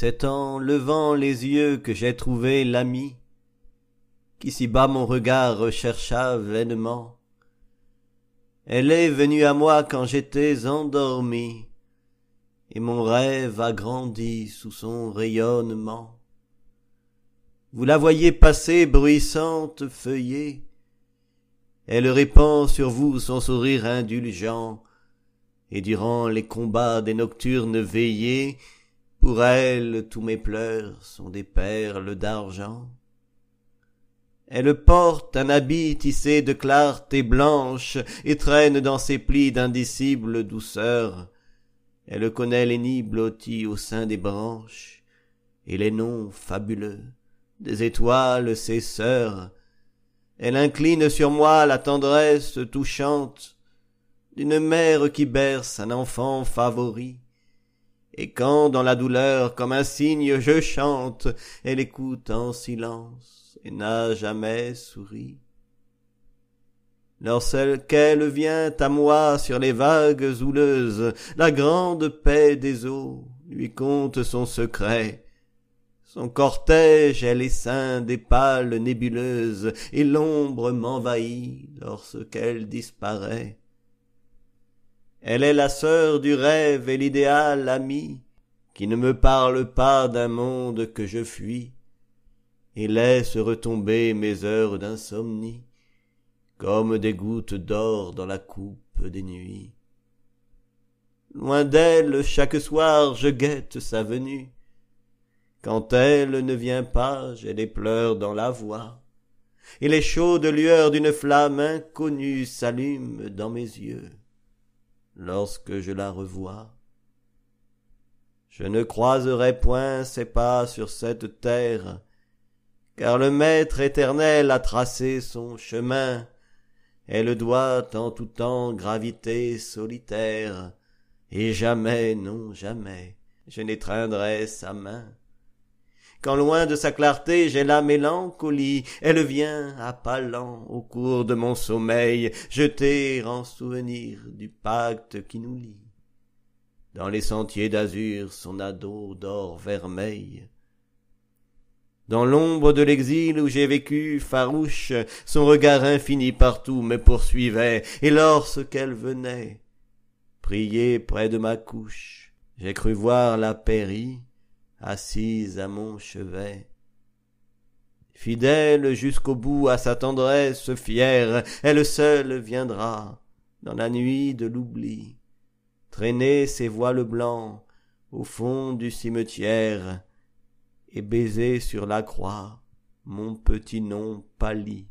C'est en levant les yeux que j'ai trouvé l'ami, si bas mon regard rechercha vainement. Elle est venue à moi quand j'étais endormi, et mon rêve a grandi sous son rayonnement. Vous la voyez passer bruissante, feuillée, elle répand sur vous son sourire indulgent, et durant les combats des nocturnes veillées, pour elle, tous mes pleurs sont des perles d'argent. Elle porte un habit tissé de clarté blanche et traîne dans ses plis d'indicible douceur. Elle connaît les nids blottis au sein des branches et les noms fabuleux des étoiles ses sœurs. Elle incline sur moi la tendresse touchante d'une mère qui berce un enfant favori. Et quand dans la douleur comme un signe, je chante, elle écoute en silence et n'a jamais souri. Lorsqu'elle vient à moi sur les vagues houleuses, la grande paix des eaux lui conte son secret. Son cortège est l'essaim des pâles nébuleuses, et l'ombre m'envahit lorsqu'elle disparaît. Elle est la sœur du rêve et l'idéal ami, qui ne me parle pas d'un monde que je fuis, et laisse retomber mes heures d'insomnie, comme des gouttes d'or dans la coupe des nuits. Loin d'elle, chaque soir, je guette sa venue. Quand elle ne vient pas, j'ai des pleurs dans la voix, et les chaudes lueurs d'une flamme inconnue s'allument dans mes yeux lorsque je la revois. Je ne croiserai point ses pas sur cette terre, car le Maître éternel a tracé son chemin, et doit en tout temps gravité solitaire, et jamais, non jamais, je n'étreindrai sa main quand loin de sa clarté j'ai la mélancolie, elle vient à pas lents au cours de mon sommeil, jeter en souvenir du pacte qui nous lie. Dans les sentiers d'azur son ado d'or vermeil. Dans l'ombre de l'exil où j'ai vécu, farouche, son regard infini partout me poursuivait, et lorsqu'elle venait, prier près de ma couche, j'ai cru voir la pairie, assise à mon chevet. Fidèle jusqu'au bout à sa tendresse fière, elle seule viendra, dans la nuit de l'oubli, traîner ses voiles blancs au fond du cimetière, et baiser sur la croix mon petit nom pâli.